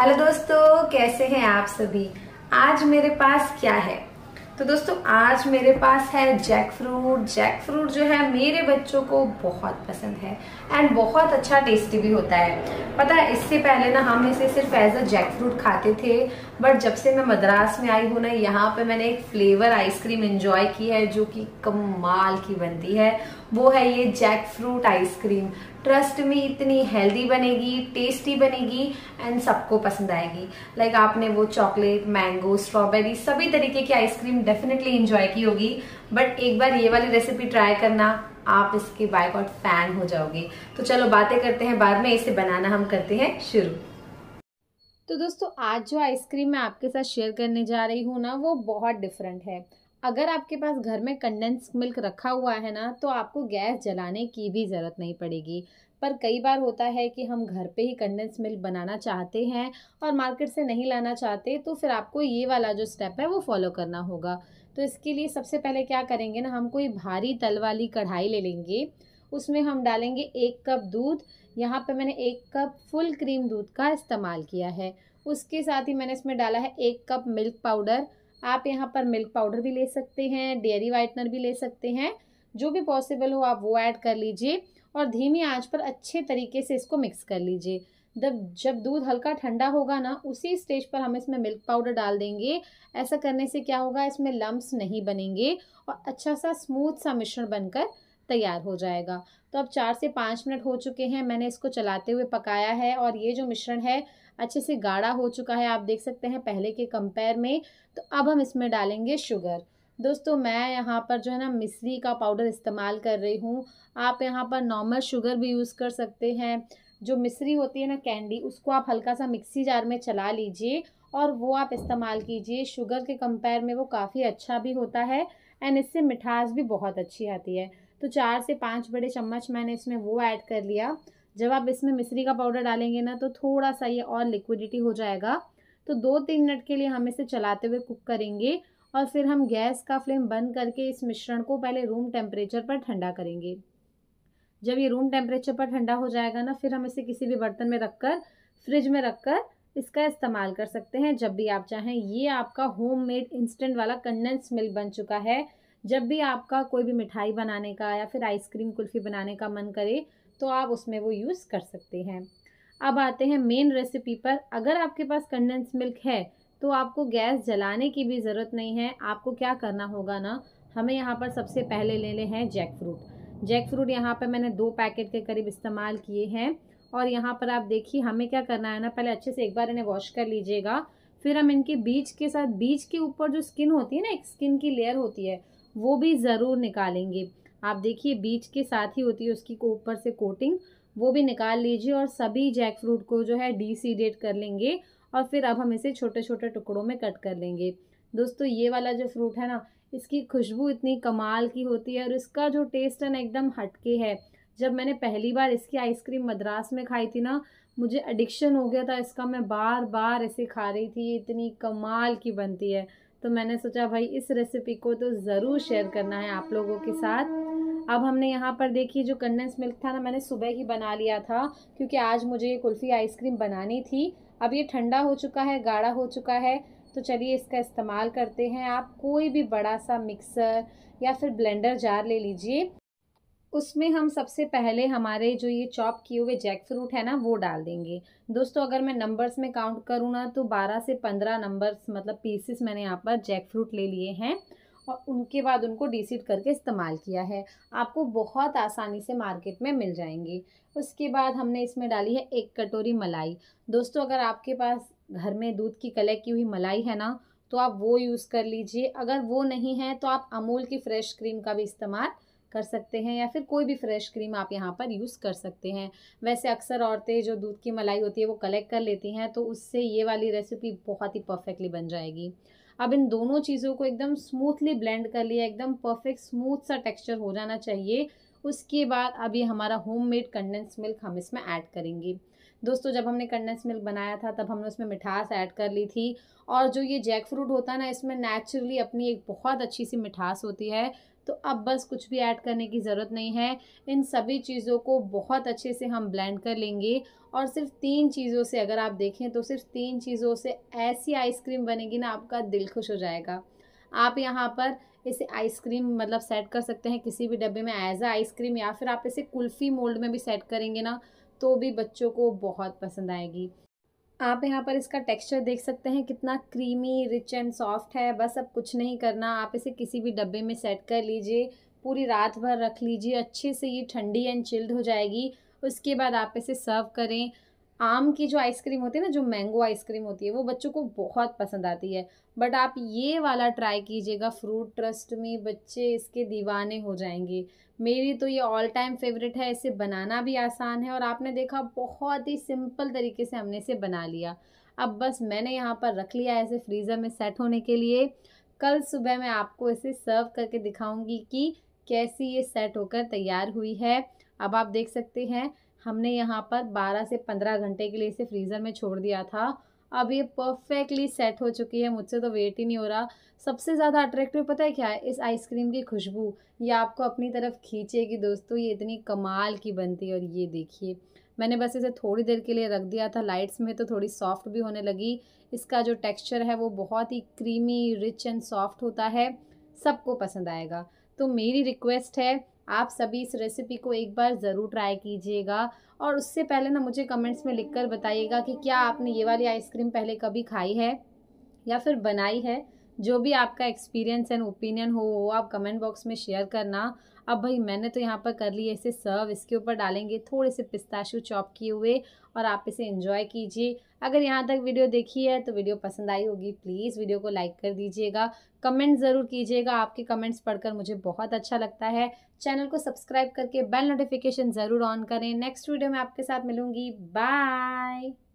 hello दोस्तों कैसे हैं आप सभी आज मेरे पास क्या है तो दोस्तों आज मेरे पास है जैक फ्रूट जैक फ्रूट जो है मेरे बच्चों को बहुत पसंद है एंड बहुत अच्छा टेस्टी भी होता है पता है इससे पहले ना हम इसे सिर्फ एज अ जैक फ्रूट खाते थे बट जब से मैं मद्रास में आई हूँ ना यहाँ पे मैंने एक फ्लेवर आइसक्रीम एंजॉय की है जो कि कमाल की बनती है वो है ये जैक फ्रूट आइसक्रीम ट्रस्ट में इतनी हेल्दी बनेगी टेस्टी बनेगी एंड सबको पसंद आएगी लाइक like आपने वो चॉकलेट मैंगो स्ट्रॉबेरी सभी तरीके की आइसक्रीम डेफिनेटली इंजॉय की होगी बट एक बार ये वाली रेसिपी ट्राई करना आप इसके बाइकआउट फैन हो जाओगे तो चलो बातें करते हैं बाद में इसे बनाना हम करते हैं शुरू तो दोस्तों आज जो आइसक्रीम मैं आपके साथ शेयर करने जा रही हूँ ना वो बहुत डिफरेंट है अगर आपके पास घर में कंडेंस मिल्क रखा हुआ है ना तो आपको गैस जलाने की भी ज़रूरत नहीं पड़ेगी पर कई बार होता है कि हम घर पे ही कंडेंस मिल्क बनाना चाहते हैं और मार्केट से नहीं लाना चाहते तो फिर आपको ये वाला जो स्टेप है वो फॉलो करना होगा तो इसके लिए सबसे पहले क्या करेंगे ना हम कोई भारी तल वाली कढ़ाई ले लेंगे उसमें हम डालेंगे एक कप दूध यहाँ पे मैंने एक कप फुल क्रीम दूध का इस्तेमाल किया है उसके साथ ही मैंने इसमें डाला है एक कप मिल्क पाउडर आप यहाँ पर मिल्क पाउडर भी ले सकते हैं डेयरी वाइटनर भी ले सकते हैं जो भी पॉसिबल हो आप वो ऐड कर लीजिए और धीमी आंच पर अच्छे तरीके से इसको मिक्स कर लीजिए जब जब दूध हल्का ठंडा होगा ना उसी स्टेज पर हम इसमें मिल्क पाउडर डाल देंगे ऐसा करने से क्या होगा इसमें लम्ब्स नहीं बनेंगे और अच्छा सा स्मूथ सा मिश्रण बनकर तैयार हो जाएगा तो अब चार से पाँच मिनट हो चुके हैं मैंने इसको चलाते हुए पकाया है और ये जो मिश्रण है अच्छे से गाढ़ा हो चुका है आप देख सकते हैं पहले के कंपेयर में तो अब हम इसमें डालेंगे शुगर दोस्तों मैं यहाँ पर जो है ना मिश्री का पाउडर इस्तेमाल कर रही हूँ आप यहाँ पर नॉर्मल शुगर भी यूज़ कर सकते हैं जो मिश्री होती है ना कैंडी उसको आप हल्का सा मिक्सी जार में चला लीजिए और वो आप इस्तेमाल कीजिए शुगर के कंपेयर में वो काफ़ी अच्छा भी होता है एंड इससे मिठास भी बहुत अच्छी आती है तो चार से पाँच बड़े चम्मच मैंने इसमें वो ऐड कर लिया जब आप इसमें मिश्री का पाउडर डालेंगे ना तो थोड़ा सा ये और लिक्विडिटी हो जाएगा तो दो तीन मिनट के लिए हम इसे चलाते हुए कुक करेंगे और फिर हम गैस का फ्लेम बंद करके इस मिश्रण को पहले रूम टेम्परेचर पर ठंडा करेंगे जब ये रूम टेम्परेचर पर ठंडा हो जाएगा ना फिर हम इसे किसी भी बर्तन में रखकर फ्रिज में रखकर इसका इस्तेमाल कर सकते हैं जब भी आप चाहें ये आपका होममेड इंस्टेंट वाला कंडेंस मिल्क बन चुका है जब भी आपका कोई भी मिठाई बनाने का या फिर आइसक्रीम कुल्फ़ी बनाने का मन करे तो आप उसमें वो यूज़ कर सकते हैं अब आते हैं मेन रेसिपी पर अगर आपके पास कंडेंस मिल्क है तो आपको गैस जलाने की भी ज़रूरत नहीं है आपको क्या करना होगा ना हमें यहाँ पर सबसे पहले लेने हैं जैक फ्रूट जैक फ्रूट यहाँ पर मैंने दो पैकेट के करीब इस्तेमाल किए हैं और यहाँ पर आप देखिए हमें क्या करना है ना पहले अच्छे से एक बार इन्हें वॉश कर लीजिएगा फिर हम इनके बीज के साथ बीज के ऊपर जो स्किन होती है ना एक स्किन की लेयर होती है वो भी ज़रूर निकालेंगे आप देखिए बीच के साथ ही होती है उसकी ऊपर से कोटिंग वो भी निकाल लीजिए और सभी जैक फ्रूट को जो है डीसीडेट कर लेंगे और फिर अब हम इसे छोटे छोटे टुकड़ों में कट कर लेंगे दोस्तों ये वाला जो फ्रूट है ना इसकी खुशबू इतनी कमाल की होती है और इसका जो टेस्ट है ना एकदम हटके है जब मैंने पहली बार इसकी आइसक्रीम मद्रास में खाई थी ना मुझे एडिक्शन हो गया था इसका मैं बार बार इसे खा रही थी इतनी कमाल की बनती है तो मैंने सोचा भाई इस रेसिपी को तो ज़रूर शेयर करना है आप लोगों के साथ अब हमने यहाँ पर देखी जो कंडेंस मिल्क था ना मैंने सुबह ही बना लिया था क्योंकि आज मुझे ये कुल्फ़ी आइसक्रीम बनानी थी अब ये ठंडा हो चुका है गाढ़ा हो चुका है तो चलिए इसका इस्तेमाल करते हैं आप कोई भी बड़ा सा मिक्सर या फिर ब्लेंडर जार ले लीजिए उसमें हम सबसे पहले हमारे जो ये चॉप किए हुए जैक फ्रूट है ना वो डाल देंगे दोस्तों अगर मैं नंबर्स में काउंट करूँ ना तो बारह से पंद्रह नंबर्स मतलब पीसेस मैंने यहाँ पर जैक फ्रूट ले लिए हैं और उनके बाद उनको डिसीड करके इस्तेमाल किया है आपको बहुत आसानी से मार्केट में मिल जाएंगे उसके बाद हमने इसमें डाली है एक कटोरी मलाई दोस्तों अगर आपके पास घर में दूध की कलेक्ट की हुई मलाई है ना तो आप वो यूज़ कर लीजिए अगर वो नहीं है तो आप अमूल की फ्रेश क्रीम का भी इस्तेमाल कर सकते हैं या फिर कोई भी फ्रेश क्रीम आप यहाँ पर यूज़ कर सकते हैं वैसे अक्सर औरतें जो दूध की मलाई होती है वो कलेक्ट कर लेती हैं तो उससे ये वाली रेसिपी बहुत ही परफेक्टली बन जाएगी अब इन दोनों चीज़ों को एकदम स्मूथली ब्लेंड कर लिया एकदम परफेक्ट स्मूथ सा टेक्स्चर हो जाना चाहिए उसके बाद अभी हमारा हमारा होममेड कंडेंस मिल्क हम इसमें ऐड करेंगे दोस्तों जब हमने कंडेंस मिल्क बनाया था तब हमने उसमें मिठास ऐड कर ली थी और जो ये जैक फ्रूट होता है ना इसमें नेचुरली अपनी एक बहुत अच्छी सी मिठास होती है तो अब बस कुछ भी ऐड करने की ज़रूरत नहीं है इन सभी चीज़ों को बहुत अच्छे से हम ब्लेंड कर लेंगे और सिर्फ तीन चीज़ों से अगर आप देखें तो सिर्फ तीन चीज़ों से ऐसी आइसक्रीम बनेगी ना आपका दिल खुश हो जाएगा आप यहाँ पर इसे आइसक्रीम मतलब सेट कर सकते हैं किसी भी डब्बे में एज आ आइसक्रीम या फिर आप इसे कुल्फ़ी मोल्ड में भी सेट करेंगे ना तो भी बच्चों को बहुत पसंद आएगी आप यहाँ पर इसका टेक्सचर देख सकते हैं कितना क्रीमी रिच एंड सॉफ्ट है बस अब कुछ नहीं करना आप इसे किसी भी डब्बे में सेट कर लीजिए पूरी रात भर रख लीजिए अच्छे से ये ठंडी एंड चिल्ड हो जाएगी उसके बाद आप इसे सर्व करें आम की जो आइसक्रीम होती है ना जो मैंगो आइसक्रीम होती है वो बच्चों को बहुत पसंद आती है बट आप ये वाला ट्राई कीजिएगा फ्रूट ट्रस्ट में बच्चे इसके दीवाने हो जाएंगे मेरी तो ये ऑल टाइम फेवरेट है इसे बनाना भी आसान है और आपने देखा बहुत ही सिंपल तरीके से हमने इसे बना लिया अब बस मैंने यहाँ पर रख लिया है इसे फ्रीज़र में सेट होने के लिए कल सुबह मैं आपको इसे सर्व करके दिखाऊंगी कि कैसी ये सेट होकर तैयार हुई है अब आप देख सकते हैं हमने यहाँ पर 12 से 15 घंटे के लिए इसे फ्रीज़र में छोड़ दिया था अब ये परफेक्टली सेट हो चुकी है मुझसे तो वेट ही नहीं हो रहा सबसे ज़्यादा अट्रैक्टिव पता है क्या है इस आइसक्रीम की खुशबू ये आपको अपनी तरफ खींचेगी दोस्तों ये इतनी कमाल की बनती है और ये देखिए मैंने बस इसे थोड़ी देर के लिए रख दिया था लाइट्स में तो थोड़ी सॉफ्ट भी होने लगी इसका जो टेक्स्चर है वो बहुत ही क्रीमी रिच एंड सॉफ्ट होता है सबको पसंद आएगा तो मेरी रिक्वेस्ट है आप सभी इस रेसिपी को एक बार ज़रूर ट्राई कीजिएगा और उससे पहले ना मुझे कमेंट्स में लिखकर बताइएगा कि क्या आपने ये वाली आइसक्रीम पहले कभी खाई है या फिर बनाई है जो भी आपका एक्सपीरियंस एंड ओपिनियन हो वो आप कमेंट बॉक्स में शेयर करना अब भाई मैंने तो यहाँ पर कर लिए इसे सर्व इसके ऊपर डालेंगे थोड़े से पिस्ताशू चॉप किए हुए और आप इसे इन्जॉय कीजिए अगर यहाँ तक वीडियो देखी है तो वीडियो पसंद आई होगी प्लीज़ वीडियो को लाइक कर दीजिएगा कमेंट ज़रूर कीजिएगा आपके कमेंट्स पढ़कर मुझे बहुत अच्छा लगता है चैनल को सब्सक्राइब करके बेल नोटिफिकेशन ज़रूर ऑन करें नेक्स्ट वीडियो में आपके साथ मिलूँगी बाय